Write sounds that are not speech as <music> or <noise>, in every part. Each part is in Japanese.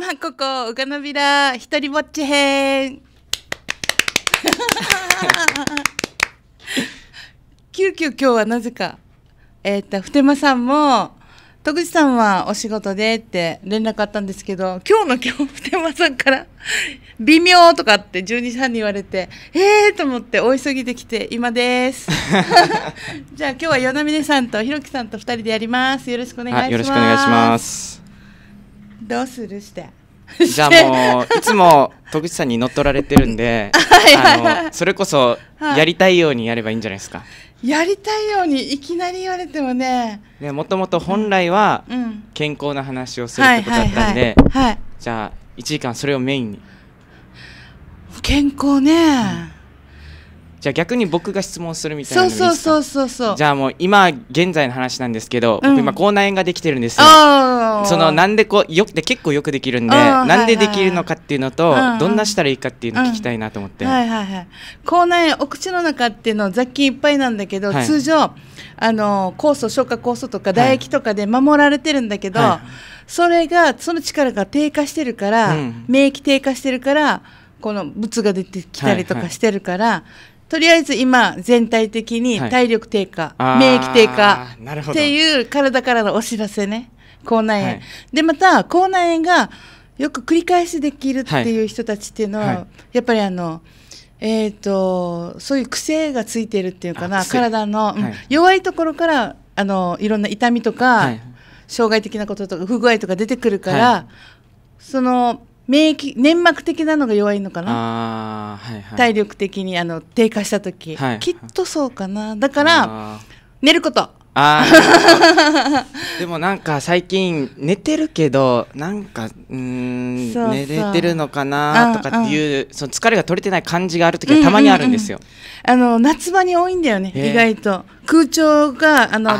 まここ、う岡のびら、一人ぼっち編。<laughs> 急遽今日はなぜか、えー、っと、ふてまさんも、徳地さんはお仕事でって連絡あったんですけど、今日の今日、普天間さんから、<laughs> 微妙とかって十二さんに言われて、えーと思ってお急ぎできて、今です。<laughs> じゃあ今日は与那峰さんとひろきさんと二人でやります。よろしくお願いします。どうするして。じゃあもういつも徳地さんに乗っ取られてるんで <laughs> あのそれこそやりたいようにやればいいんじゃないですか、やりたいようにいきなり言われてもねもともと本来は健康な話をするってことだったんでじゃあ1時間それをメインに健康ね、うんじゃあ逆に僕が質問するみたいなそうそうそうそうじゃあもう今現在の話なんですけど、うん、僕今口内炎ができてるんですよそのなんでこうよで結構よくできるんでなんでできるのかっていうのと、どんなしたらいいかっていうの聞きたいなと思って、はいはいはい口内お口の中っていうの雑菌いっぱいなんだけど、はい、通常あの酵素消化酵素とか唾液とかで守られてるんだけど、はい、それがその力が低下してるから、うん、免疫低下してるからこの物が出てきたりとかしてるから、はいはいとりあえず今全体的に体力低下、はい、免疫低下っていう体からのお知らせね。口内炎、はい、でまた口内炎がよく繰り返しできるっていう人たちっていうのは、はいはい、やっぱりあのえーと、そういう癖がついてるっていうかな体の、弱いところからあのいろんな痛みとか、障害的なこととか不具合とか出てくるから、その免疫粘膜的なのが弱いのかな、はいはい、体力的にあの低下した時、はい、きっとそうかなだから寝ることあ <laughs> でもなんか最近寝てるけどなんかうん寝れてるのかなとかっていう、その疲れが取れてない感じがある時はたまにあるんですよ、あの夏場に多いんだよね、意外と空調があの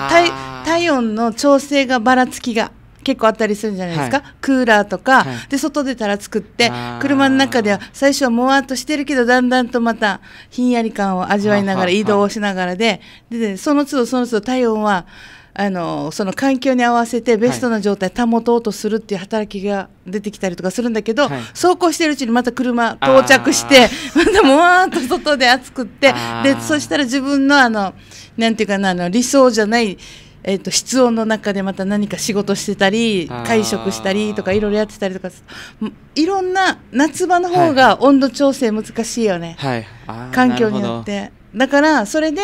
体温の調整がばらつきが結構あったりするじゃないですか、はい、クーラーとか、はい、で外出たら作って車の中では最初はもわっとしてるけどだんだんとまたひんやり感を味わいながら移動しながらででその都度その都度体温はあのその環境に合わせてベストな状態保とうとするっていう働きが出てきたりとかするんだけど、はい、走行してるうちにまた車到着して <laughs> またもわーっと外で暑くってでそしたら自分のあのなんていうかなあの理想じゃないえーと、室温の中でまた何か仕事してたり会食したりとかいろいろやってたりとかいろんな夏場の方が温度調整難しいよね、はい、環境によってだからそれで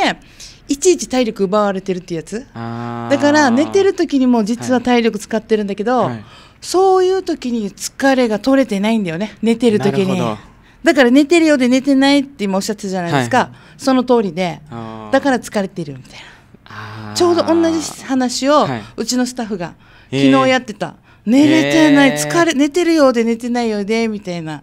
いちいち体力奪われてるってやつだから寝てる時にも実は体力使ってるんだけど、はいはい、そういう時に疲れが取れてないんだよね寝てる時に。だから寝てるようで寝てないって今おっしゃってたじゃないですか、その通りでだから疲れてるみたいなちょうど同じ話を、うちのスタッフが昨日やってた、えー、寝れてない、疲れ寝てるようで寝てないようでみたいな。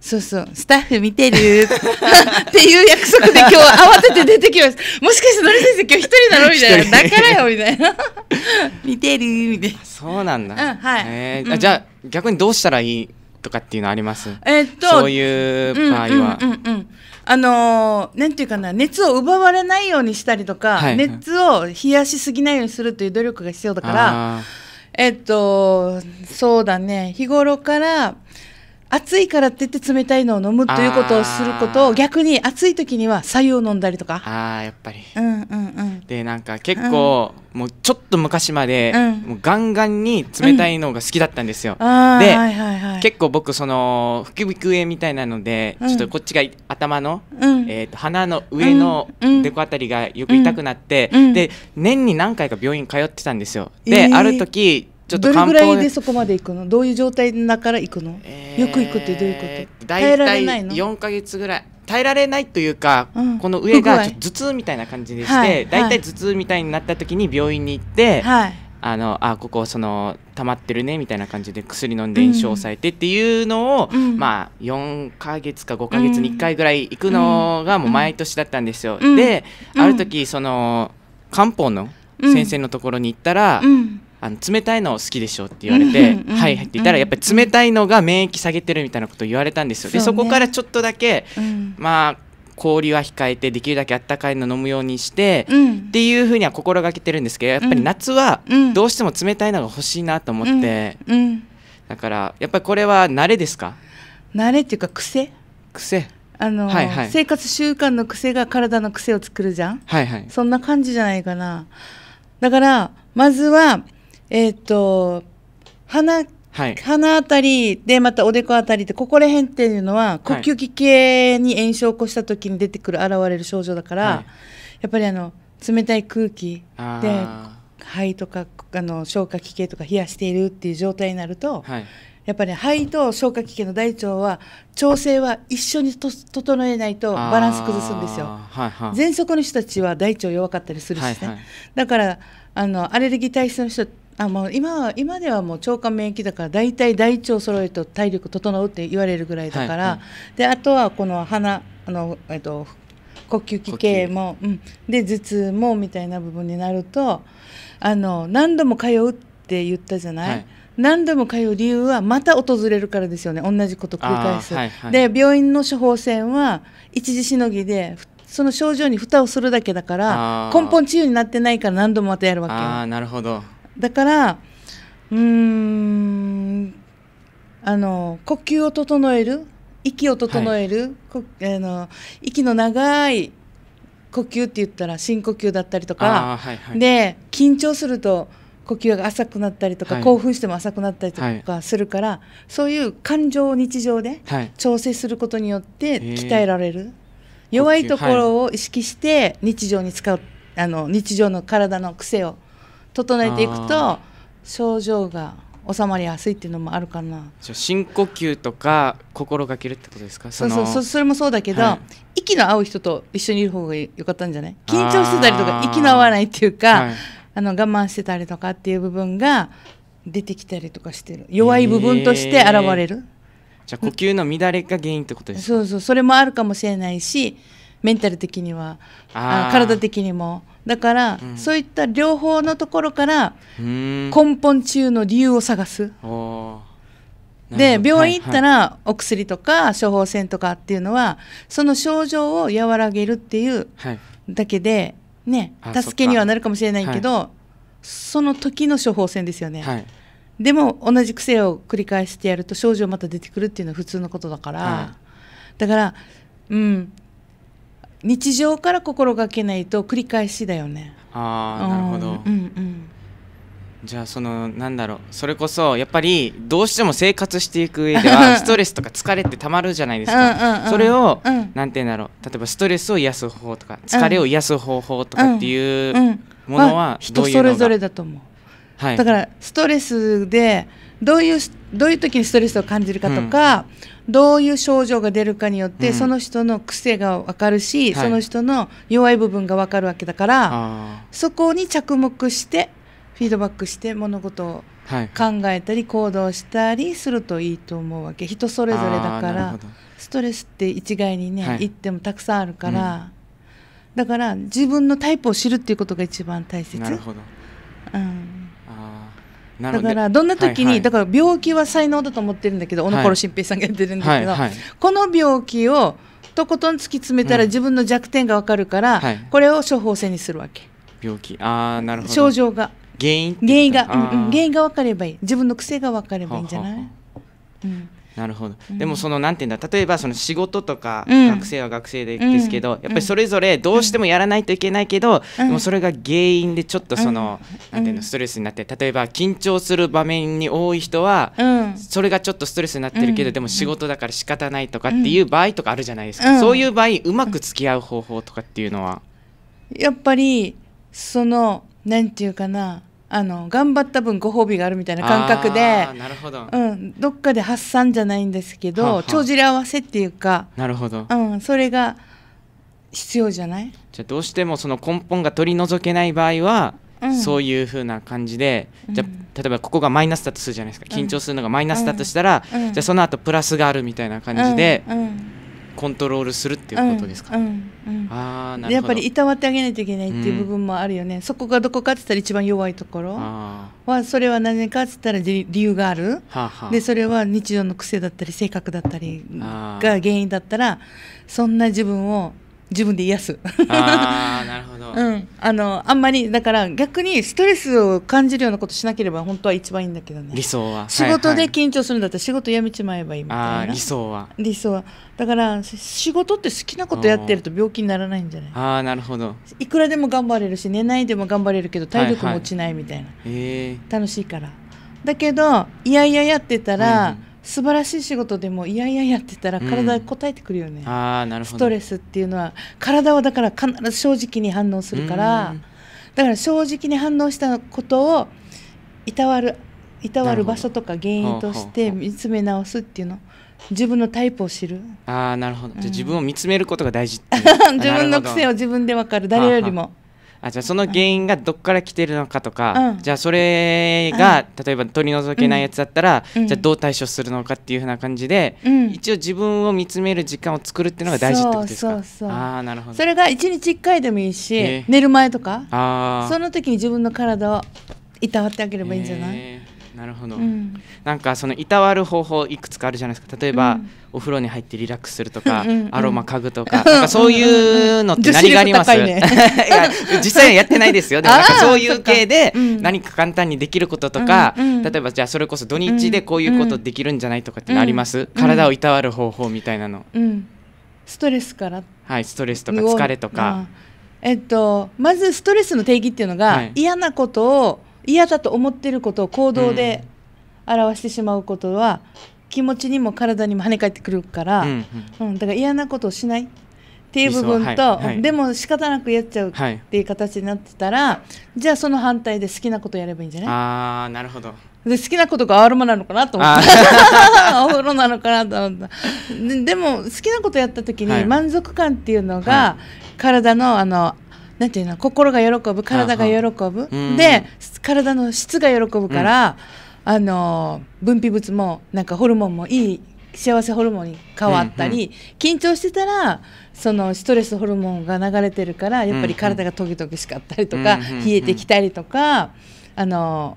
そうそう、スタッフ見てる <laughs> っていう約束で今日慌てて出てきました。もしかしてのり先生今日一人だろみたいな。だからよみたいな。<laughs> 見てるみたいな。そうなんだ。うん、はい、えーうん。じゃあ逆にどうしたらいいとかっていうのあります。えー、っとそういう場合は、うんうんうんうん、あのー、なんていうかな熱を奪われないようにしたりとか、はい、熱を冷やしすぎないようにするという努力が必要だから、えー、っとそうだね日頃から暑いからって言って冷たいのを飲むということをすることを逆に暑い時には白湯を飲んだりとかああやっぱり、うんうんうん、でなんか結構、うん、もうちょっと昔まで、うん、もうガンガンに冷たいのが好きだったんですよ、うん、で、はいはいはい、結構僕そのき鼻腔炎みたいなので、ちょっとこっちが頭の、えーと、鼻の上のでこあたりがよく痛くなって、で年に何回か病院通ってたんですよで、えー、ある時ちょっとどれぐらいでそこまで行くのどういう状態だから行くの、えー、よく行くってどういうこと耐えられないの4か月ぐらい耐えられないというか、うん、この上が頭痛みたいな感じでして、はい、大体頭痛みたいになった時に病院に行って、はい、あのあここその溜まってるねみたいな感じで薬飲んで炎症抑えてっていうのを、うん、まあ4か月か5か月に1回ぐらい行くのがもう毎年だったんですよ。うん、で、ある時その漢方の先生のところに行ったら、うんあの冷たいの好きでしょって言われて、はい入っていたらやっぱり冷たいのが免疫下げてるみたいなことを言われたんですよ。でそこからちょっとだけ、まあ氷は控えてできるだけあったかいの飲むようにして、うん、っていうふうには心がけてるんですけどやっぱり夏はどうしても冷たいのが欲しいなと思って、うんうん、だからやっぱりこれは慣れですか慣れっていうか癖癖あの、はいはい、生活習慣の癖が体の癖を作るじゃん、はいはい、そんな感じじゃないかなだからまずはえっ、ー、と鼻、はい、鼻あたりでまたおでこあたりでここら辺っていうのは呼吸器系に炎症を起こした時に出てくる現れる症状だから、はい、やっぱりあの冷たい空気で肺とかあの消化器系とか冷やしているっていう状態になると、はい、やっぱり肺と消化器系の大腸は調整は一緒にと整えないとバランス崩すんですよ。はいはい、喘息の人たちは大腸弱かったりするしね、はいはい、だからあのアレルギー体質の人あもう今は今ではもう腸管免疫だから大体大腸揃えと体力整うって言われるぐらいだから、はいであとはこの鼻あの、えっと、呼吸器系も、うん、で頭痛もみたいな部分になるとあの何度も通うって言ったじゃない、はい、何度も通う理由はまた訪れるからですよね同じこと繰り返す。はいはい、で病院の処方箋は一時しのぎでその症状に蓋をするだけだから根本治癒になってないから何度もまたやるわけよ。あなるほどだからうーんあの呼吸を整える息を整える、はい、あの息の長い呼吸って言ったら深呼吸だったりとか、はいはい、で緊張すると呼吸が浅くなったりとか、はい、興奮しても浅くなったりとかするから、はい、そういう感情を日常で調整することによって鍛えられる、弱いところを意識して日常に使うあの日常の体の癖を整えていくと症状が収まりやすいっていうのもあるかな深呼吸とか心がけるってことですかそうそうそれもそうだけど、はい、息の合う人と一緒にいる方がよかったんじゃない緊張してたりとか息の合わないっていうか、はい、あの我慢してたりとかっていう部分が出てきたりとかしてる弱い部分として現れる、えー、じゃあ呼吸の乱れが原因ってことですか、うん、そうそうそれもあるかもしれないしメンタル的にはあ体的にもだから、うん、そういった両方のところから根本中の理由を探す。で病院行ったらお薬とか処方箋とかっていうのはその症状を和らげるっていうだけで、ね、助けにはなるかもしれないけどその時の処方箋ですよね、はい、でも同じ癖を繰り返してやると症状また出てくるっていうのは普通のことだから、はい、だから、うん、日常から心がけないと繰り返しだよねああなるほど、うんうんじゃあそのなんだろうそれこそやっぱりどうしても生活していく上では <laughs> ストレスとか疲れってたまるじゃないですかそれを何て言うんだろう例えばストレスを癒す方法とか疲れを癒す方法とかっていうものは人それぞれだと思う、はい、だからストレスでどういうどういう時にストレスを感じるかとか、うん、どういう症状が出るかによって、うん、その人の癖が分かるし、はい、その人の弱い部分が分かるわけだからそこに着目してフィードバックして物事を考えたり行動したりするといいと思うわけ人それぞれだからストレスって一概にね、はい、言ってもたくさんあるから、うん、だから自分のタイプを知るっていうことが一番大切。なるほど、うんだからどんな時に、はいはい、だから病気は才能だと思ってるんだけど小野頃新平さんが言ってるんだけど、はいはいこの病気をとことん突き詰めたら自分の弱点がわかるから、うん、これを処方箋にするわけ。病気あなるほど症状が原因原因が、うんうん、原因が分かればいい自分の癖が分かればいいんじゃないははは、うんなるほど、でもそのなんていうんだ例えばその仕事とか、学生は学生でですけど、やっぱりそれぞれどうしてもやらないといけないけど、でもそれが原因でちょっとその、なんていうのストレスになって例えば緊張する場面に多い人は、それがちょっとストレスになってるけど、でも仕事だから仕方ないとかっていう場合とかあるじゃないですか、そういう場合うまく付き合う方法とかっていうのはやっぱりそのなんていうかなあの頑張った分ご褒美があるみたいな感覚でなるほど、うん、どっかで発散じゃないんですけど、帳尻合わせっていうかなるほど、うん、それが必要じゃないじゃどうしてもその根本が取り除けない場合は、うん、そういうふうな感じで、うん、じゃ例えばここがマイナスだとするじゃないですか緊張するのがマイナスだとしたら、うん、じゃその後プラスがあるみたいな感じで。うんコントロールするっていうことですか、うんうんうん、あなるやっぱりいたわってあげないといけないっていう部分もあるよね、うん、そこがどこかって言ったら一番弱いところはそれは何ぜかって言ったら理由がある、はあはあ、でそれは日常の癖だったり性格だったりが原因だったらそんな自分を自分で癒すあなるほど、<laughs> うん、あのあんまりだから逆にストレスを感じるようなことしなければ本当は一番いいんだけどね理想は仕事で緊張するんだったら仕事やめちまえばいいみたいな、理想は理想はだから仕事って好きなことやってると病気にならないんじゃないあなるほどいくらでも頑張れるし寝ないでも頑張れるけど体力も落ちないみたいな、はいはい、楽しいからだけどいやいややってたら、うん素晴らしい仕事でもいやいややってたら体応えてくるよね、うん、あなるほどストレスっていうのは体はだから必ず正直に反応するから、うん、だから正直に反応したことをいたわるいたわる場所とか原因として見つめ直すっていうの自分のタイプを知るああなるほど、じゃ自分を見つめることが大事自分の癖を自分で分かる誰よりも。ははあじゃあその原因がどこから来てるのかとか、うん、じゃあそれが、うん、例えば取り除けないやつだったら、うん、じゃあどう対処するのかっていうふうな感じで、一応自分を見つめる時間を作るっていうのが大事ってことですかそうそうあなるほどそれが1日1回でもいいし、えー、寝る前とかその時に自分の体をいたわってあげればいいんじゃない、えーなるほど、うん、なんかそのいたわる方法いくつかあるじゃないですか例えば、うん、お風呂に入ってリラックスするとか、うんうんアロマ嗅ぐとか,、なんかそういうのって何があります、ね、<laughs> いや実際はやってないですよでもなんかそういう系で何か簡単にできることとか、うん例えばじゃあそれこそ土日でこういうことできるんじゃないとかってあります、うんうん、体をいたわる方法みたいなの、ストレスからはいストレスとか疲れとかえっとまずストレスの定義っていうのが、はい、嫌なことを嫌だと思ってることを行動で表してしまうことは、気持ちにも体にも跳ね返ってくるから、うん、うん、だから嫌なことをしないっていう部分と、はいはい、でも仕方なくやっちゃうっていう形になってたら、はい、じゃあその反対で好きなことやればいいんじゃないああなるほどで好きなことがアロマなのかなと思って <laughs> お風呂なのかなと思ったでも好きなことやった時に満足感っていうのが、体のあのなんていうの心が喜ぶ体が喜ぶで体の質が喜ぶから、うん、あの分泌物もなんかホルモンもいい幸せホルモンに変わったり、うんうん、緊張してたらそのストレスホルモンが流れてるからやっぱり体がトゲトゲしかったりとか、うんうん、冷えてきたりとか、あの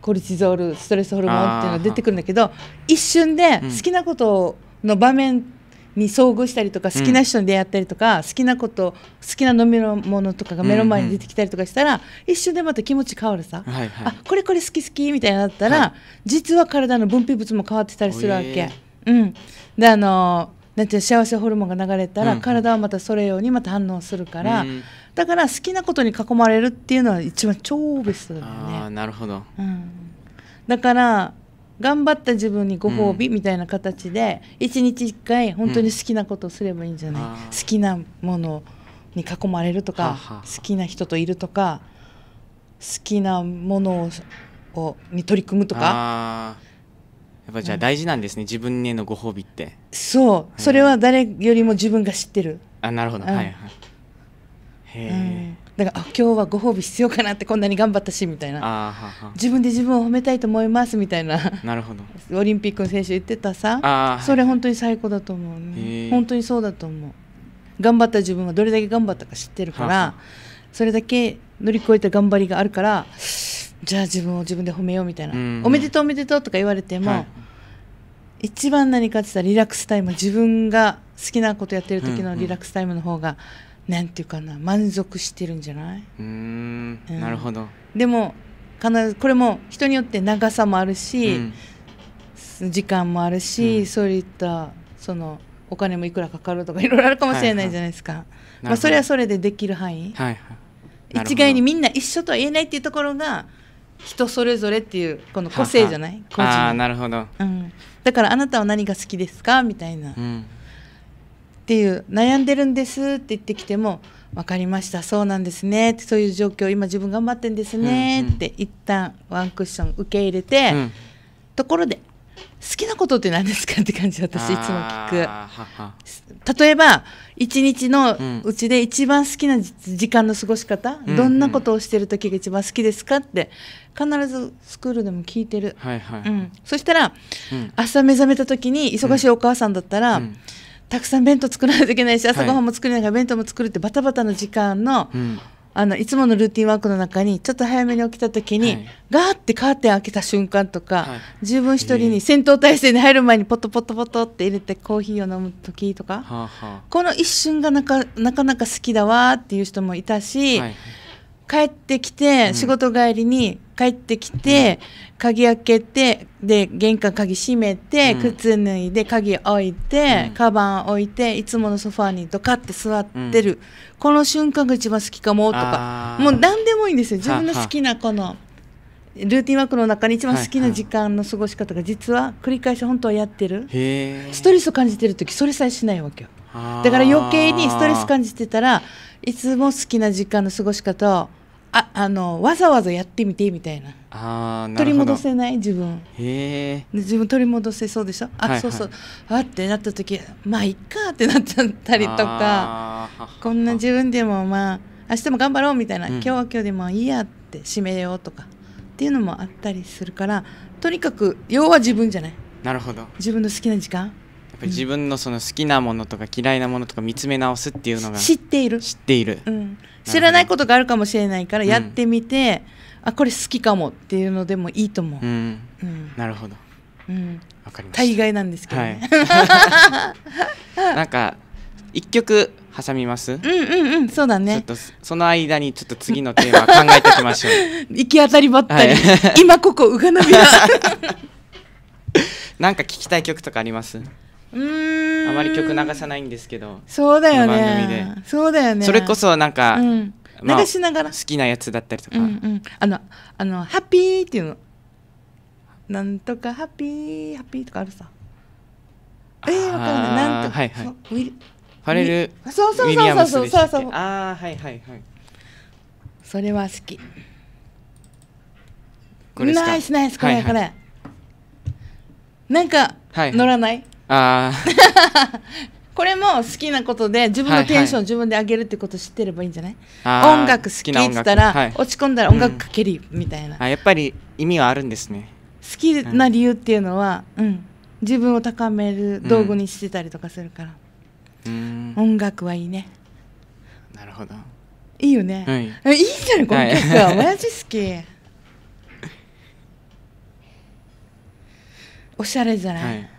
コルチゾールストレスホルモンっていうのが出てくるんだけど一瞬で好きなことの場面に遭遇したりとか好きな人に出会ったりとか、うん、好きなこと好きな飲み物とかが目の前に出てきたりとかしたら、うんうん、一瞬でまた気持ち変わるさ、はいはい、あこれこれ好き好きみたいになったら、はい、実は体の分泌物も変わってたりするわけ。うん、であのなんて幸せホルモンが流れたら、体はまたそれようにまた反応するから、うん、だから好きなことに囲まれるっていうのは一番超ベストだよね。あなるほど、うん、だから頑張った自分にご褒美みたいな形で、一日一回本当に好きなことをすればいいんじゃない、うん、好きなものに囲まれるとか、はは好きな人といるとか好きなものをに取り組むとかやっぱじゃあ大事なんですね、うん、自分へのご褒美ってそうそれは誰よりも自分が知ってるあなるほど、はいはいへえ、だから今日はご褒美必要かなってこんなに頑張ったしみたいなはは自分で自分を褒めたいと思いますみたいななるほどオリンピックの選手言ってたさそれ本当に最高だと思う、ね、本当にそうだと思う頑張った自分はどれだけ頑張ったか知ってるからそれだけ乗り越えた頑張りがあるからじゃあ自分を自分で褒めようみたいな、うんおめでとうおめでとうとか言われても、はい、一番何かって言ったらリラックスタイム自分が好きなことやってる時のリラックスタイムの方がなんていうかな満足してるんじゃないうんなるほどでも必ずこれも人によって長さもあるし、うん、時間もあるし、うん、そういったそのお金もいくらかかるとかいろいろあるかもしれないじゃないですか、はいはい、まあ、それはそれでできる範囲、はいはい、一概にみんな一緒とは言えないっていうところが人それぞれっていうこの個性じゃない個性。あなるほど、うん、だからあなたは何が好きですかみたいな、うんっていう悩んでるんですって言ってきても分かりましたそうなんですねってそういう状況今自分頑張ってんですねって一旦ワンクッション受け入れて、うん、ところで好きなことって何ですかって感じ私いつも聞く例えば一日のうちで一番好きな時間の過ごし方、うん、どんなことをしてる時が一番好きですかって必ずスクールでも聞いてる、はいはいうん、そしたら、うん、朝目覚めた時に忙しいお母さんだったら、たくさん弁当作らないといけないし朝ごはんも作りながら弁当も作るってバタバタの時間のあのいつものルーティンワークの中にちょっと早めに起きた時に、はい、ガーってカーテン開けた瞬間とか、はい、十分一人に戦闘態勢に入る前にポトポトポトって入れてコーヒーを飲む時とか、はあはあ、この一瞬がなかなか好きだわっていう人もいたし、はい、帰ってきて仕事帰りに、うん帰ってきて、鍵開けてで玄関鍵閉めて、うん、靴脱いで鍵置いて、うん、カバン置いていつものソファーにドカって座ってる、うん、この瞬間が一番好きかもとかもう何でもいいんですよ自分の好きなこのルーティンワークの中に一番好きな時間の過ごし方が実は繰り返し本当はやってるストレスを感じてる時それさえしないわけよだから余計にストレス感じてたらいつも好きな時間の過ごし方をああのわざわざやってみてみたいなあな取り戻せない自分へえ自分取り戻せそうでしょあ、はいはい、そうそうあってなった時まあいっかってなっちゃったりとかこんな自分でもまあ明日も頑張ろうみたいな、うん、今日は今日でもいいやって締めようとかっていうのもあったりするからとにかく要は自分じゃないなるほど自分の好きな時間やっぱり自分のその好きなものとか嫌いなものとか見つめ直すっていうのが知っている知っている、うん、知らないことがあるかもしれないからやってみて、あこれ好きかもっていうのでもいいと思う、うん、うん、なるほど、うん、分かりました大概なんですけど、ね、はい、<laughs> なんか一曲挟みますうんうんうんそうだねその間にちょっと次のテーマ考えていきましょう <laughs> 行き当たりばったり、はい、今ここうがなび <laughs> なんか聞きたい曲とかありますあまり曲流さないんですけどそうだよねそうだよねそれこそなんか、うんまあ、流しながら好きなやつだったりとか、うんうん、あのあのハッピーっていうのなんとかハッピーハッピーとかあるさえー、わかんないなんとか、はいはい、ファレルそうそうそうそうそうそうそうああはいはいはいそれは好きナイスナイスこれ、はいはい、これなんか、はい、乗らないああ <laughs> これも好きなことで自分のテンション自分で上げるってこと知ってればいいんじゃない、はいはい、音楽好きって言ったら、はい、落ち込んだら音楽かけるみたいな、うん、あやっぱり意味はあるんですね好きな理由っていうのは、うん、うん、自分を高める道具にしてたりとかするから、うん、音楽はいいねなるほどいいよね、はい、いいじゃないこの曲は、はい、親父好き <laughs> おしゃれじゃない、はい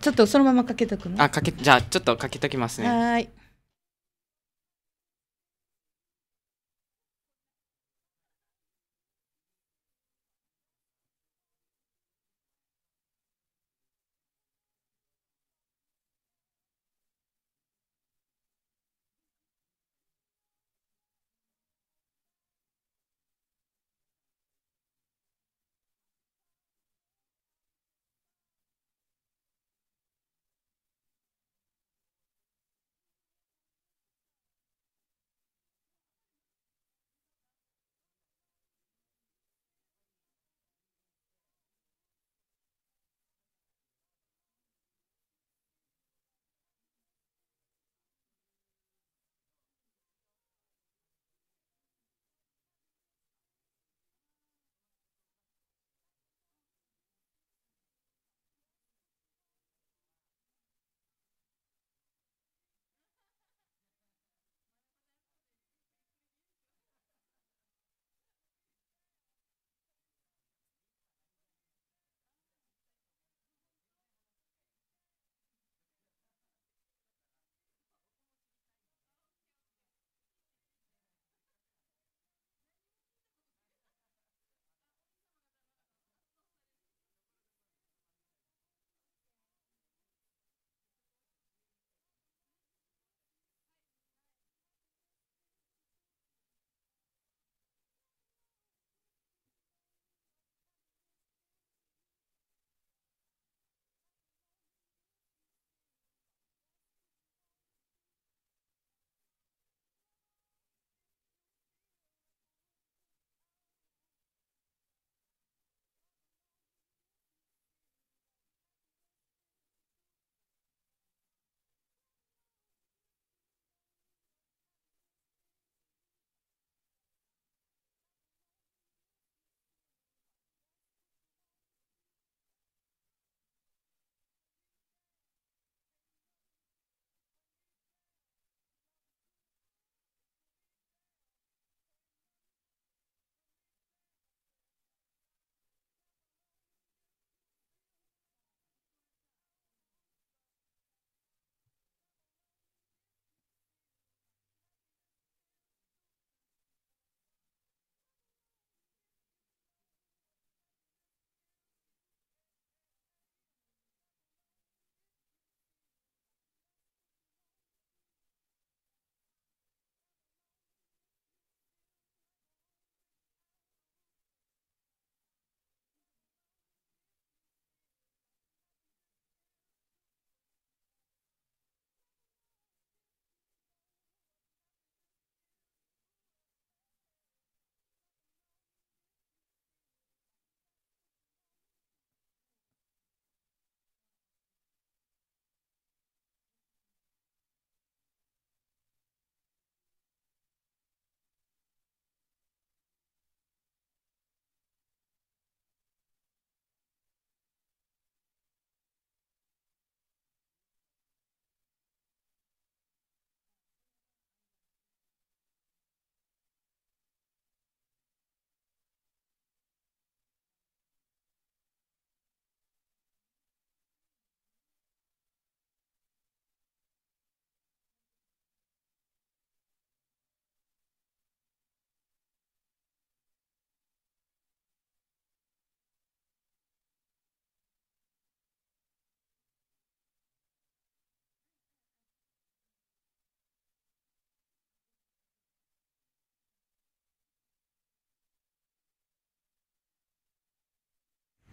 ちょっとそのままかけとくのあかけじゃあちょっとかけときますねはい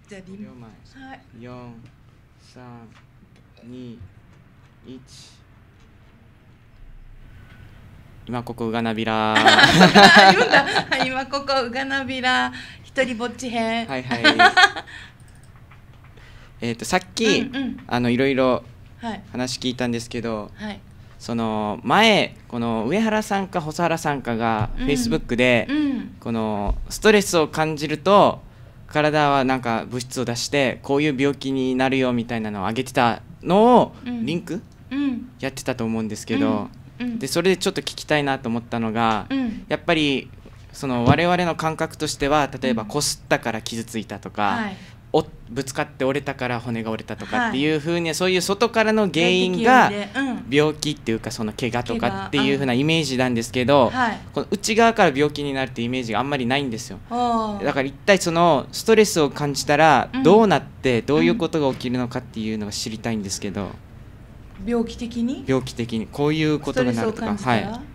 じゃあ両前はい四三二一今ここうがなびら今ここうがなびら一人ぼっち編はいはい <laughs> えっとさっき、あのいろいろ話聞いたんですけど、はい、その前この上原さんか細原さんかがフェイスブックで、うん、このストレスを感じると体はなんか物質を出してこういう病気になるよみたいなのを上げてたのをリンク、やってたと思うんですけど、でそれでちょっと聞きたいなと思ったのが、やっぱりその我々の感覚としては例えばこすったから傷ついたとか、おぶつかって折れたから骨が折れたとかっていうふうに、はい、そういう外からの原因が病気っていうかその怪我とかっていうふうなイメージなんですけど、はい、この内側から病気になるってイメージがあんまりないんですよだから一体そのストレスを感じたらどうなってどういうことが起きるのかっていうのが知りたいんですけど、うんうん、病気的に病気的にこういうことがなるとかはい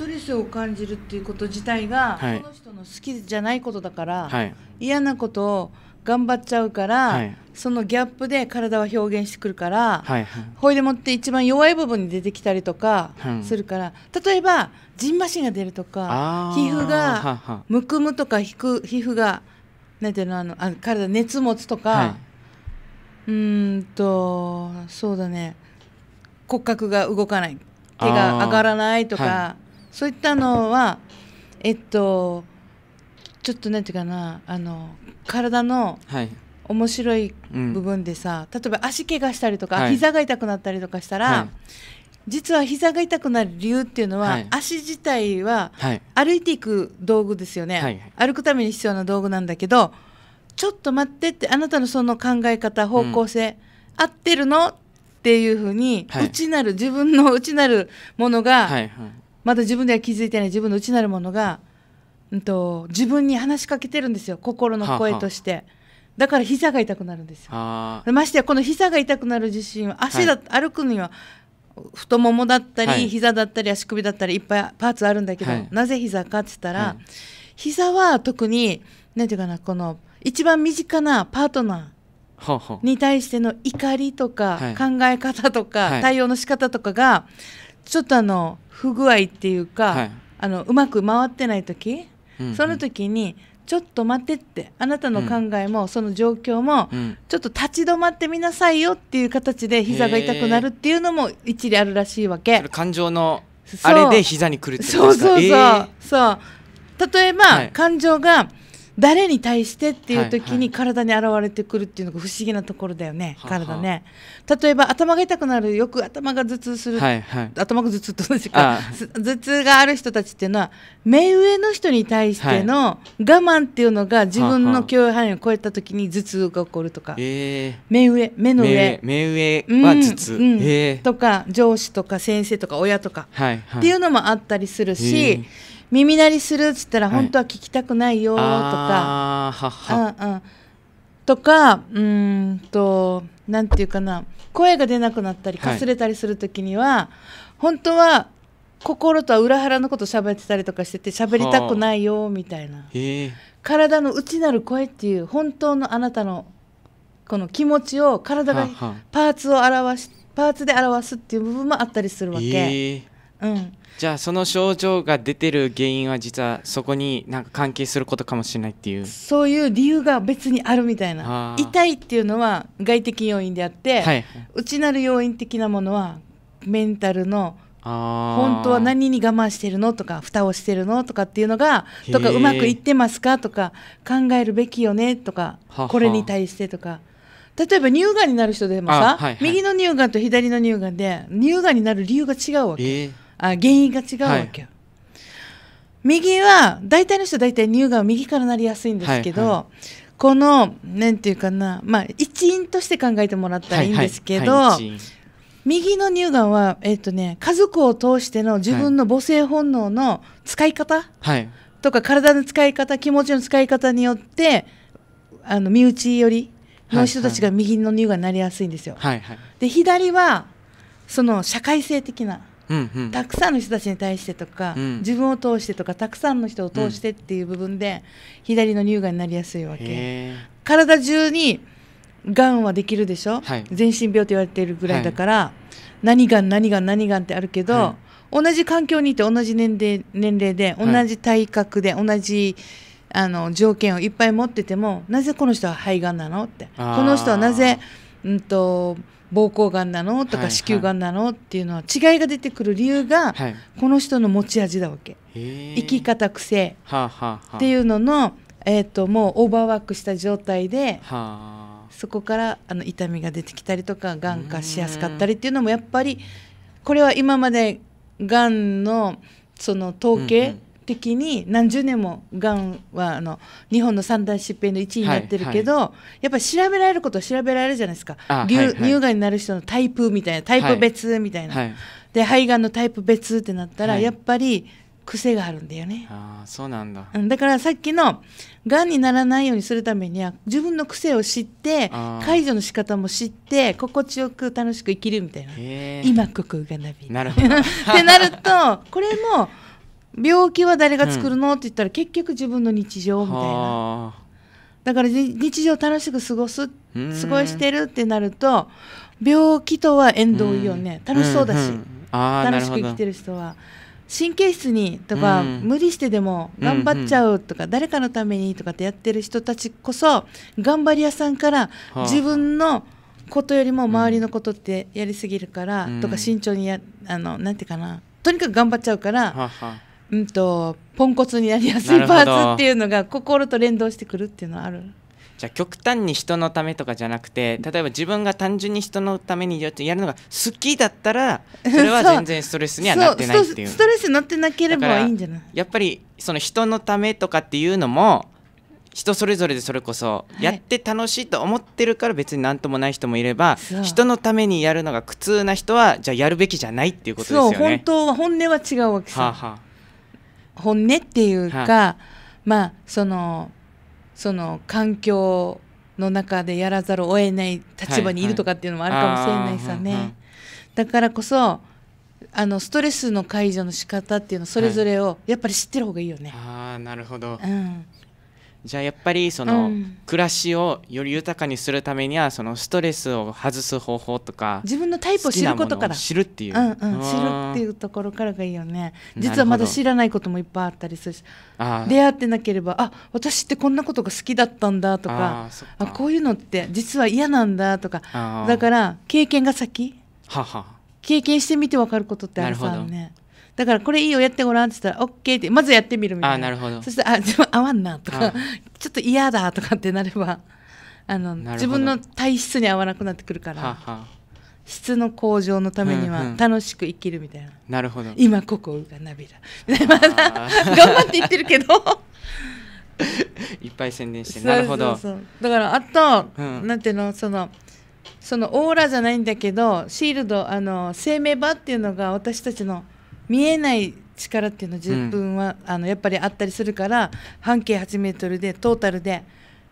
ストレスを感じるっていうこと自体が、はい、その人の好きじゃないことだから、はい、嫌なことを頑張っちゃうから、はい、そのギャップで体は表現してくるから、はいはい、ほいでもって一番弱い部分に出てきたりとかするから、うん、例えばじんましんが出るとか皮膚がむくむとか皮膚がなんていうのあのあ体熱持つとか、はい、うんとそうだね骨格が動かない手が上がらないとか、そういったのはえっとちょっとなんていうかなあの体の面白い部分でさ、はいうん、例えば足怪我したりとか、はい、膝が痛くなったりとかしたら、はい、実は膝が痛くなる理由っていうのは、はい、足自体は歩いていく道具ですよね、歩くために必要な道具なんだけどちょっと待ってってあなたのその考え方方向性、うん、合ってるのっていうふうに、内なる自分の内なるものが、はいはい、まだ自分では気づいてない自分の内なるものが、うんと、自分に話しかけてるんですよ心の声として。ははだから膝が痛くなるんですよ。ましてやこの膝が痛くなる自信は足だ、はい、歩くには太ももだったり、はい、膝だったり足首だったりいっぱいパーツあるんだけど、はい、なぜ膝かって言ったら、はい、膝は特に何て言うかなこの一番身近なパートナーに対しての怒りとか、考え方とか、対応の仕方とかがちょっとあの不具合っていうか、はい、あのうまく回ってない時、うんうん、その時にちょっと待ってってあなたの考えも、その状況も、ちょっと立ち止まってみなさいよっていう形で膝が痛くなるっていうのも一理あるらしいわけ。感情のあれで膝にくるってことですかそうそうそう、そう例えば、感情が誰に対してっていう時に体に現れてくるっていうのが不思議なところだよね、はいはい、体ね例えば頭が痛くなるよく頭が頭痛する、はいはい、頭が頭痛と同じか頭痛がある人たちっていうのは目上の人に対しての我慢っていうのが自分の共有範囲を超えた時に頭痛が起こるとか、目上目の上目上は頭痛、うんうん、とか上司とか先生とか親とか、はいはい、っていうのもあったりするし、耳鳴りするっつったら、本当は聞きたくないよとか、うんとかうんとなんていうかな声が出なくなったりかすれたりする時には、はい、本当は心とは裏腹のこと喋ってたりとかしてて喋りたくないよみたいな、体の内なる声っていう本当のあなたのこの気持ちを体がパーツを表しパーツで表すっていう部分もあったりするわけ。うんじゃあその症状が出てる原因は実はそこになんか関係することかもしれないっていうそういう理由が別にあるみたいな痛いっていうのは外的要因であって、はい、内なる要因的なものはメンタルの本当は何に我慢してるのとか蓋をしてるのとかっていうのがとかうまくいってますかとか考えるべきよねとかこれに対してとか。例えば乳がんになる人でもさ、はいはい、右の乳がんと左の乳がんで乳がんになる理由が違うわけ、えーあ原因が違うわけはい、右は大体の人は大体乳がんは右からなりやすいんですけど、はいはい、この何て言うかなまあ一因として考えてもらったらいいんですけど、はいはいはい、右の乳がんは、えーとね、家族を通しての自分の母性本能の使い方、とか体の使い方気持ちの使い方によってあの身内寄りの人たちが右の乳がんになりやすいんですよ。はいはい、で左はその社会性的なうんうん、たくさんの人たちに対してとか、うん、自分を通してとかたくさんの人を通してっていう部分で、左の乳がんになりやすいわけ体中にがんはできるでしょ、はい、全身病と言われているぐらいだから、はい、何がん何がん何がんってあるけど、はい、同じ環境にいて同じ年齢年齢で同じ体格で同じ、あの条件をいっぱい持っててもなぜこの人は肺がんなのってこの人はなぜ、うんと膀胱がんなのとか子宮がんなのっていうのは違いが出てくる理由がこの人の持ち味だわけ、生き方癖っていうのの、えー、ともうオーバーワークした状態でそこからあの痛みが出てきたりとかがん化しやすかったりっていうのもやっぱりこれは今までがんのその統計的に何十年もがんはあの日本の三大疾病の1位になってるけど、はいはい、やっぱり調べられることは調べられるじゃないですか、はいはい、乳がんになる人のタイプみたいなタイプ別みたいな、はいはい、で肺がんのタイプ別ってなったら、やっぱり癖があるんだよねあそうなんだ、うん、だからさっきのがんにならないようにするためには自分の癖を知って解除の仕方も知って心地よく楽しく生きるみたいな今ここがナビなるほど <laughs> ってなるとこれも病気は誰が作るの、って言ったら結局自分の日常みたいなだから日常楽しく過ごす過ごしてるってなると病気とは縁遠いよね、楽しそうだし、楽しく生きてる人は。神経質にとか、無理してでも頑張っちゃうとか、誰かのためにとかってやってる人たちこそ頑張り屋さんから自分のことよりも周りのことってやりすぎるから、とか慎重にやあのなんていうかなとにかく頑張っちゃうから。うんとポンコツになりやすいパーツっていうのが心と連動してくるっていうのはあるじゃあ極端に人のためとかじゃなくて例えば自分が単純に人のためにやるのが好きだったら <laughs> それは全然ストレスにはなってないっていうストレスになってなければいいんじゃないやっぱりその人のためとかっていうのも人それぞれでそれこそやって楽しいと思ってるから別に何ともない人もいれば、はい、人のためにやるのが苦痛な人はじゃあやるべきじゃないっていうことですよね。そう本当は本音は違うわけさ。はあはあ本音っていうか、まあそのその環境の中でやらざるを得ない立場にいるとかっていうのもあるかもしれないさね、だからこそあのストレスの解除の仕方っていうのそれぞれをやっぱり知ってる方がいいよね。あなるほど、うん、じゃあやっぱりその、暮らしをより豊かにするためにはそのストレスを外す方法とか自分のタイプを知ることから知るっていう、うんうん、知るっていうところからがいいよね実はまだ知らないこともいっぱいあったりするし出会ってなければあ私ってこんなことが好きだったんだとかあこういうのって実は嫌なんだとかだから経験が先はは経験してみて分かることってあるからねだからこれいいよやってごらんって言ったら OK ってまずやってみるみたいなあなるほどそしてあ自分合わんなとかちょっと嫌だとかってなればあの自分の体質に合わなくなってくるから。はは質の向上のためには楽しく生きるみたいな、うんうん、なるほど今ここが涙 <laughs> 頑張って言ってるけど <laughs> いっぱい宣伝してなるほどだからあと、うん、なんていうのそのそのオーラじゃないんだけどシールドあの生命場っていうのが私たちの見えない力っていうのは0分は、うん、あのやっぱりあったりするから半径8メートルでトータルで。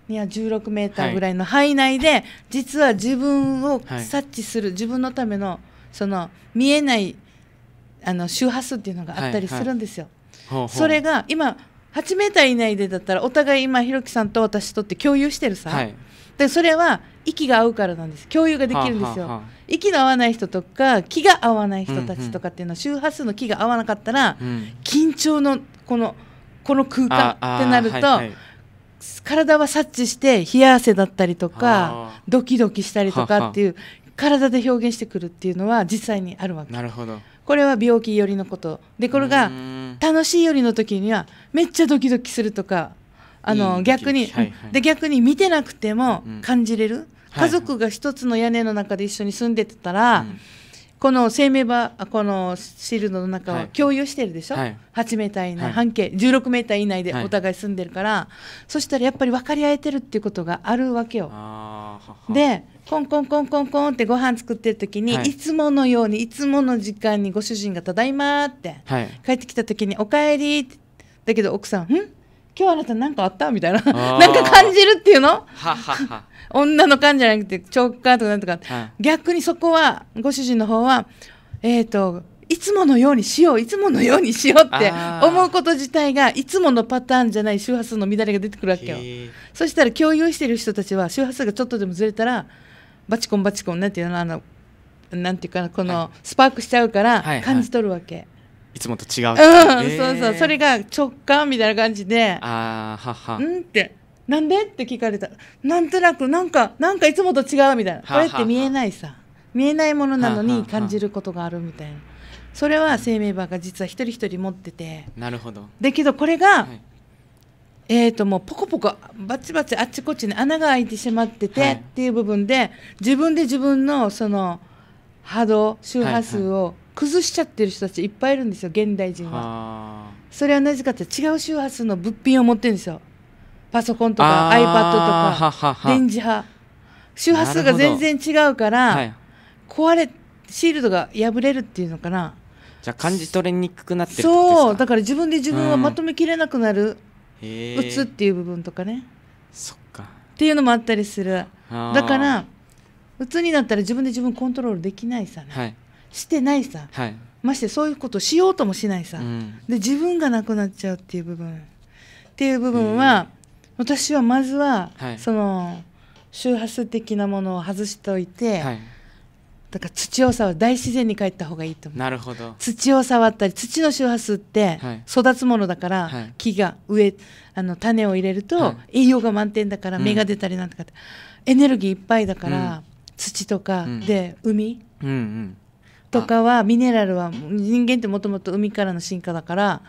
16メーターぐらいの範囲内で、はい、実は自分を察知する、はい、自分のためのその見えないあの周波数っていうのがあったりするんですよ。はいはい、それが今8メーター以内でだったらお互い今ひろきさんと私とって共有してるさ、はい、でそれは息が合うからなんです共有ができるんですよ。はは息の合わない人とか気が合わない人たちとかっていうのは、周波数の気が合わなかったら、緊張のこのこの空間ってなると、体は察知して冷や汗だったりとかドキドキしたりとかっていう体で表現してくるっていうのは実際にあるわけなるほどこれは病気寄りのことでこれが楽しい寄りの時にはめっちゃドキドキするとかあの逆に、はいはい、で逆に見てなくても感じれる、う家族が一つの屋根の中で一緒に住んでたら、この生命場このシールドの中は共有してるでしょ、はい、8メーター以内、はい、半径16メーター以内でお互い住んでるから、はい、そしたらやっぱり分かり合えてるっていうことがあるわけよ。でコンコンコンコンコンってご飯作ってる時に、はい、いつものようにいつもの時間にご主人が「ただいま」って、帰ってきた時に「おかえり」ってだけど奥さん「ん今日あなた何かあった?」みたいな <laughs> なんか感じるっていうの女の勘じゃなくて直感とかなんとか、はい、逆にそこはご主人の方はえっ、ー、といつものようにしよういつものようにしようって思うこと自体がいつものパターンじゃない周波数の乱れが出てくるわけよそしたら共有してる人たちは周波数がちょっとでもずれたらバチコンバチコンなんていうのあのなんていうかなこのスパークしちゃうから感じ取るわけ、はいはいはいいつもと違う、うん、そうそうそれが直感みたいな感じでああははんってなんでって聞かれたなんとなくなんかなんかいつもと違うみたいなこれって見えないさ見えないものなのに感じることがあるみたいなそれは生命バーが実は一人一人持っててなるほどだけどこれが、はい、えー、ともうポコポコバチバチあっちこっちに穴が開いてしまってて、っていう部分で自分で自分のその波動周波数を崩しちゃってる人たちいっぱいいるんですよ現代人は。それはなぜかって違う周波数の物品を持ってるんですよ。パソコンとか iPad とか電磁波周波数が全然違うから、はい、壊れシールドが破れるっていうのかなじゃあ感じ取れにくくなってるそうだから自分で自分はまとめきれなくなる、うん、打つっていう部分とかねそっかっていうのもあったりするだからうつになったら自分で自分コントロールできないさ、ね、はい、してないさ、はい、ましてそういうことしようともしないさ、うん、で自分がなくなっちゃうっていう部分っていう部分は私はまずは、はい、その周波数的なものを外しておいて、はい、だから土を触る大自然に帰った方がいいと思うなるほど土を触ったり土の周波数って育つものだから、はい、木が植えあの種を入れると栄養が満点だから芽が出たりなんとか、うん、エネルギーいっぱいだから、うん、土とかで、うん、海、うんうんとかはミネラルは人間ってもともと海からの進化だから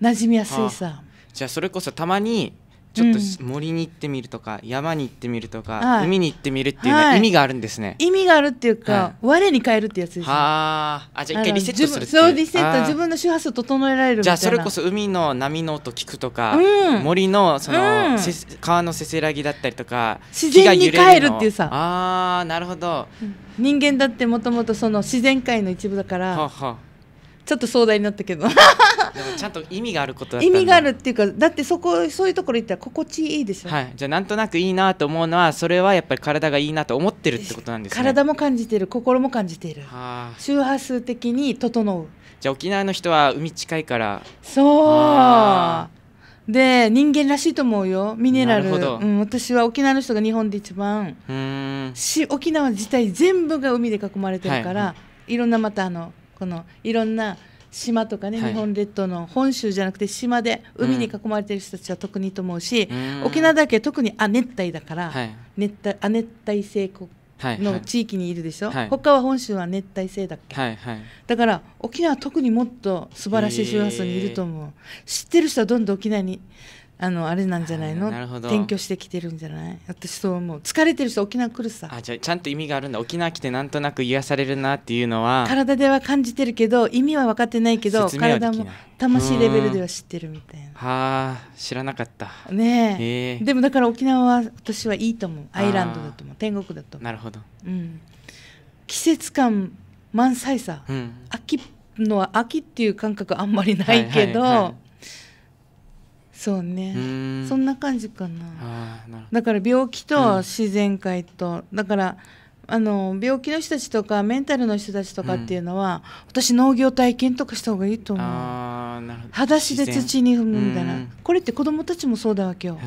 馴染みやすいさじゃあそれこそたまにちょっと森に行ってみるとか、山に行ってみるとか、はい、海に行ってみるっていうのは意味があるんですね、意味があるっていうか、うん、我に変えるってやつです、ね、ああじゃあ一回リセットするっていうそうリセット自分の周波数を整えられるじゃあそれこそ海の波の音聞くとか、うん、森のその、うん、川のせせらぎだったりとか自然に変えるっていうさあーなるほど、人間だってもともとその自然界の一部だからははちょっと壮大になったけどでもちゃんと意味があることだ意味があるっていうかだってそこそういうところ行ったら心地いいでしょ、はい、じゃあなんとなくいいなと思うのはそれはやっぱり体がいいなと思ってるってことなんですね体も感じてる心も感じている、周波数的に整うじゃあ沖縄の人は海近いからそうで人間らしいと思うよミネラル、うん、私は沖縄の人が日本で一番し沖縄自体全部が海で囲まれてるから、はい、いろんなまたあのこのいろんな島とかね、はい、日本列島の本州じゃなくて島で海に囲まれてる人たちは特にと思うし、うん、沖縄だけ特に亜熱帯だから、はい、熱帯亜熱帯性国の地域にいるでしょ、はい、他は本州は熱帯性だっけ、はいだから沖縄は特にもっと素晴らしい周波数にいると思う、知ってる人はどんどん沖縄にあのあれなんじゃないの転居してきてるんじゃない私そう思う疲れてる人沖縄来るさあじゃちゃんと意味があるんだ沖縄来てなんとなく癒されるなっていうのは体では感じてるけど意味は分かってないけど体も魂レベルでは知ってるみたいなはあ知らなかったねえでもだから沖縄は私はいいと思うアイランドだと思う天国だと思うなるほど、うん、季節感満載さ、うん、秋のは秋っていう感覚あんまりないけど、はいはいはいそうねそんな感じかなだから病気と自然界と、うん、だからあの病気の人たちとかメンタルの人たちとかっていうのは、うん、私農業体験とかした方がいいと思う裸足で土に踏むみたいなこれって子どもたちもそうだわけよ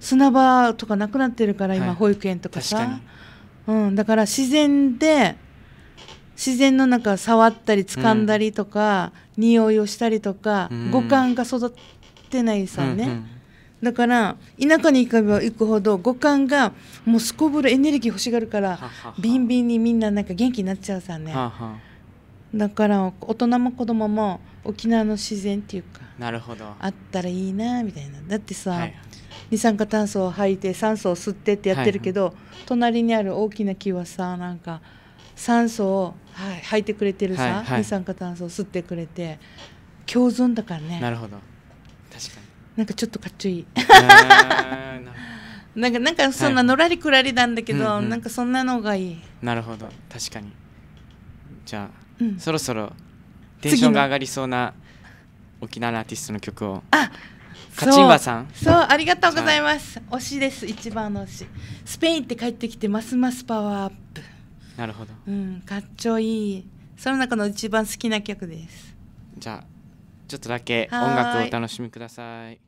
砂場とかなくなってるから今保育園とかさ、うん、だから自然で自然の中触ったり掴んだりとか、うん、匂いをしたりとか、うん、五感が育ってないさね、うんうん、だから田舎に行けば行くほど五感がもうすこぶるエネルギー欲しがるからビンビンにみんななんか元気になっちゃうさねだから大人も子供も沖縄の自然っていうかなるほどあったらいいなみたいなだってさ、はい、二酸化炭素を吐いて酸素を吸ってってやってるけど、はい、隣にある大きな木はさなんか酸素を、はい、吐いてくれてるさ、はいはい、二酸化炭素を吸ってくれて共存だからねなるほど確かになんかちょっとかっちょいい <laughs> なんかなんかそんなのらりくらりなんだけど、はいなんかそんなのがいいなるほど確かにじゃあ、うん、そろそろテンションが上がりそうな沖縄のアーティストの曲をあカチンバさんそうありがとうございます推しです一番の推しスペインって帰ってきてますますパワーアップなるほどうんかっちょいいその中の一番好きな曲ですじゃあちょっとだけ音楽をお楽しみください。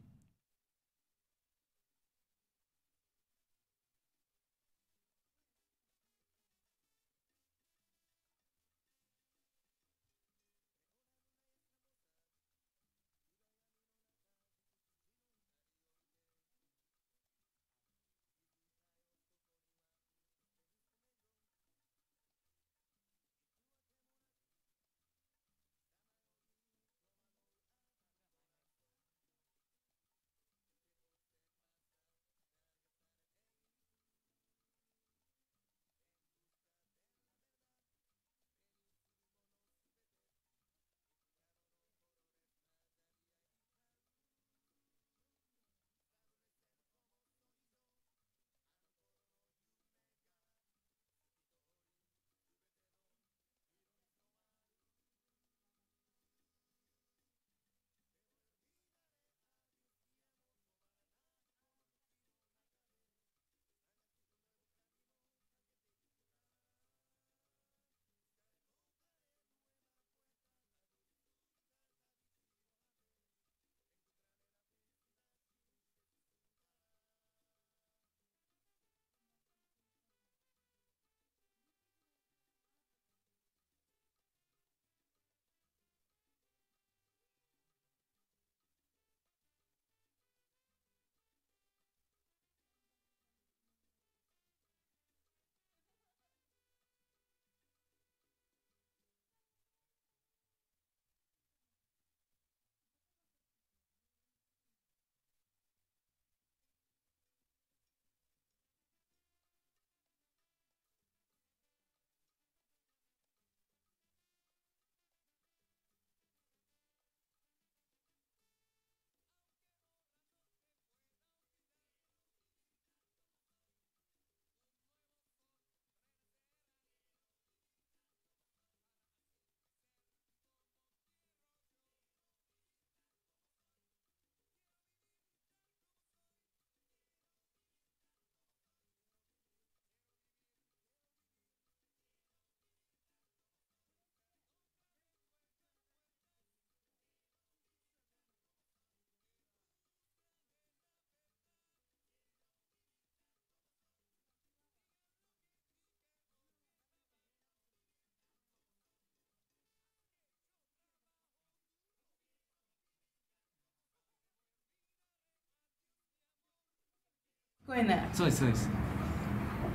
こえないそうですそうです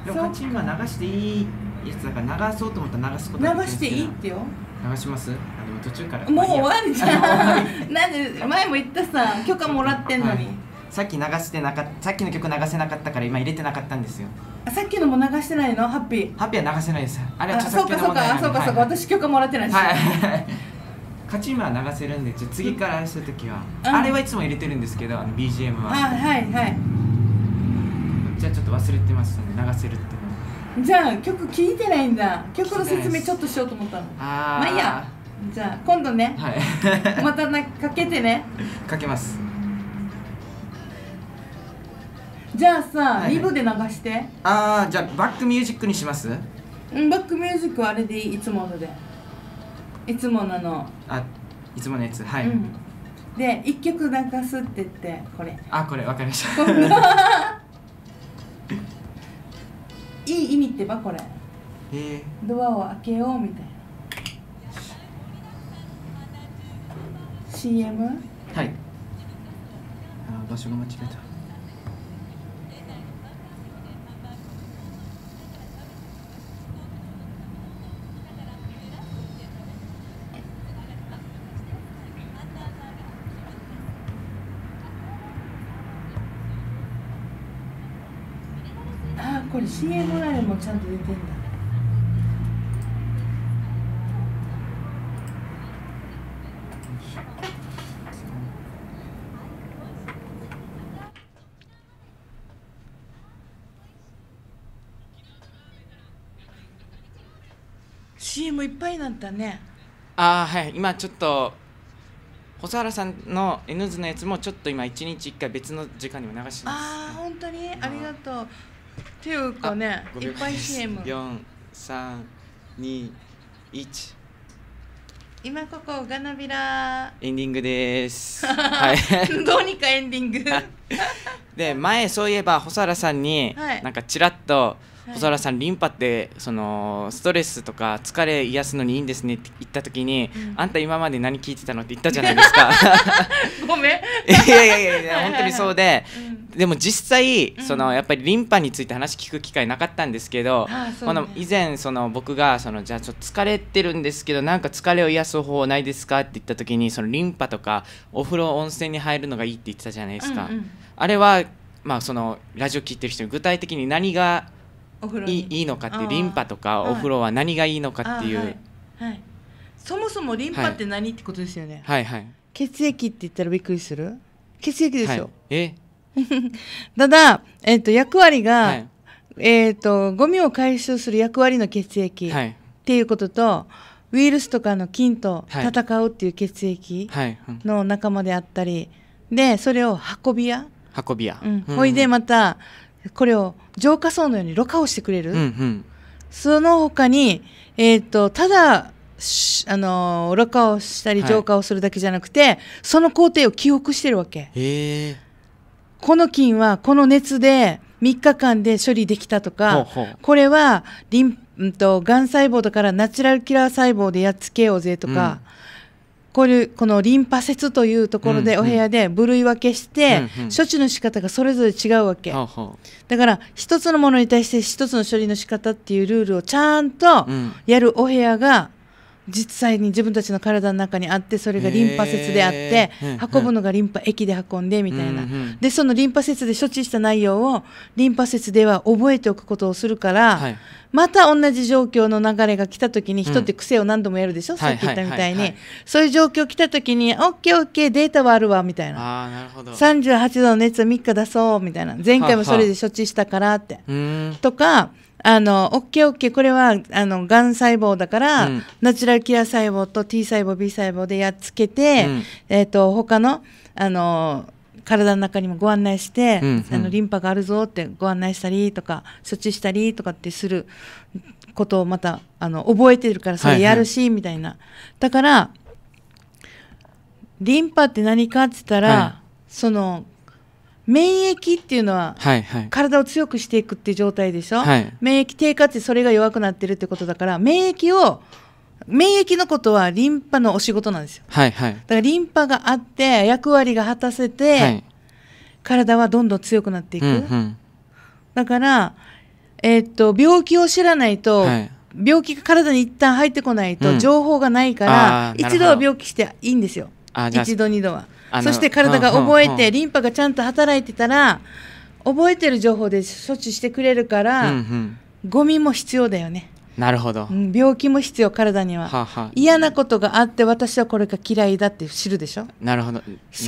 でもカチンは流していいやつだから流そうと思ったら流すこと流していいってよ流しますあでも途中からもう終わるじゃんなんで前も言ったさ許可もらってんのに、はい、さっき流してなかさっきの曲流せなかったから今入れてなかったんですよさっきのも流してないのハッピーハッピーは流せないですあれはちょっとそうかそうかそうか、はい、私許可もらってないし、はい勝ち今は流せるんでじ次からする時は、うん、あれはいつも入れてるんですけど BGM ははいはいはいじゃちょっと忘れてますね流せるってじゃあ曲聞いてないんだ曲の説明ちょっとしようと思ったのあまあいいやじゃあ今度ね、はい、またなかけてねかけますじゃあさ、はい、リブで流してああじゃあバックミュージックにしますうんバックミュージックはあれでいいいつものでいつもののあいつものやつはい、うんで一曲流すって言ってこれあこれわかりましたいい意味ってばこれ、えー、ドアを開けようみたいな CM? はいあ場所が間違えたれ CM ラインもちゃんと出てんだ CM いっぱいになったねああはい今ちょっと細原さんの N 図のやつもちょっと今一日一回別の時間にも流しますああ本当にありがとうっていうかねいっぱい CM 4321今ここガナビラエンディングです <laughs> はいどうにかエンディングで前そういえば細原さんに、なんかちらっと細原さんリンパってそのストレスとか疲れ癒すのにいいんですねって言った時に、うん、あんた今まで何聞いてたのって言ったじゃないですか <laughs> ごめんいやいやいやいや本当にそうで、うん、でも実際そのやっぱりリンパについて話聞く機会なかったんですけど、うん、この以前その僕がそのじゃあちょっと疲れてるんですけどなんか疲れを癒す方法ないですかって言った時にそのリンパとかお風呂温泉に入るのがいいって言ってたじゃないですか、うんうん、あれはまあそのラジオ聞いてる人に具体的に何がいいいのかってリンパとかお風呂は何がいいのかっていう、はい、はい、そもそもリンパって何、はい、ってことですよねはいはい血液って言ったらびっくりする血液ですよ、はい、え <laughs> ただ、えーと、役割が、はい、えーと、ゴミを回収する役割の血液っていうことと、ウイルスとかの菌と戦うっていう血液の仲間であったり、でそれを運び屋運び屋、うん、ほいでまたこれを浄化層のようにろ過をしてくれる、うんうん、その他に、えーと、ただあのろ過をしたり浄化をするだけじゃなくて、はい、その工程を記憶してるわけ。この菌はこの熱で3日間で処理できたとかこれはリン、うんと、とがん細胞だからナチュラルキラー細胞でやっつけようぜとか、うんこれこのリンパ節というところでお部屋で部類分けして、処置の仕方がそれぞれ違うわけ、だから一つのものに対して一つの処理の仕方っていうルールをちゃんとやるお部屋が実際に自分たちの体の中にあってそれがリンパ節であって、運ぶのがリンパ液で運んでみたいな、でそのリンパ節で処置した内容をリンパ節では覚えておくことをするから、また同じ状況の流れが来た時に人って癖を何度もやるでしょ、うさっき言ったみたいに、そういう状況来た時に OKOK データはあるわみたいな38度の熱を3日出そうみたいな前回もそれで処置したからってとかあの、オッケーオッケー、これは、あの、がん細胞だから、うん、ナチュラルキラー細胞と T 細胞、B 細胞でやっつけて、うん、えっ、ー、と、他の、あの、体の中にもご案内して、うんうん、あのリンパがあるぞってご案内したりとか処置したりとかってすることをまたあの覚えてるからそれやるし、はいはい、みたいなだからリンパって何かって言ったら、はい、その免疫っていうのは、体を強くしていくっていう状態でしょ、はい、免疫低下ってそれが弱くなってるってことだから免疫を免疫のことはリンパのお仕事なんですよ、はいはい、だからリンパがあって役割が果たせて、体はどんどん強くなっていく、だから、えー、っと病気を知らないと、はい、病気が体に一旦入ってこないと情報がないから、うん、一度は病気していいんですよ一度二度は。そして体が覚えてリンパがちゃんと働いてたら覚えてる情報で処置してくれるから、うんうん、ゴミも必要だよね。なるほど、うん、病気も必要体には、はは嫌なことがあって私はこれが嫌いだって知るでしょなるほど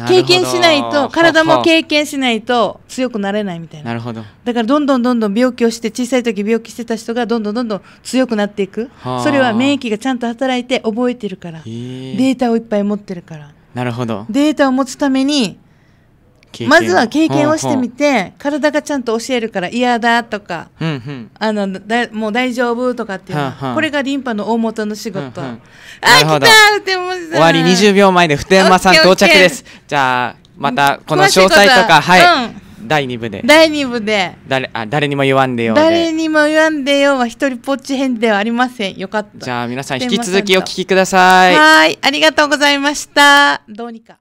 経験しないと体も経験しないと強くなれないみたいななるほどだからどんどんどんどん病気をして小さい時病気してた人がどんどんどんどん強くなっていくそれは免疫がちゃんと働いて覚えてるからデータをいっぱい持ってるからなるほどデータを持つためにまずは経験をしてみて体がちゃんと教えるから嫌だとか、うんうん、あのだもう大丈夫とかっていうは、んはんこれがリンパの大元の仕事、はんはんあ来たって思って終わり20秒前で普天間さん到着ですじゃあまたこの詳細とかはい、うん、第2部で第2部で誰あ誰にも言わんでよ誰にも言わんでよは一人ぽっち編ではありませんよかったじゃあ皆さん引き続きお聞きくださいはいありがとうございましたどうにか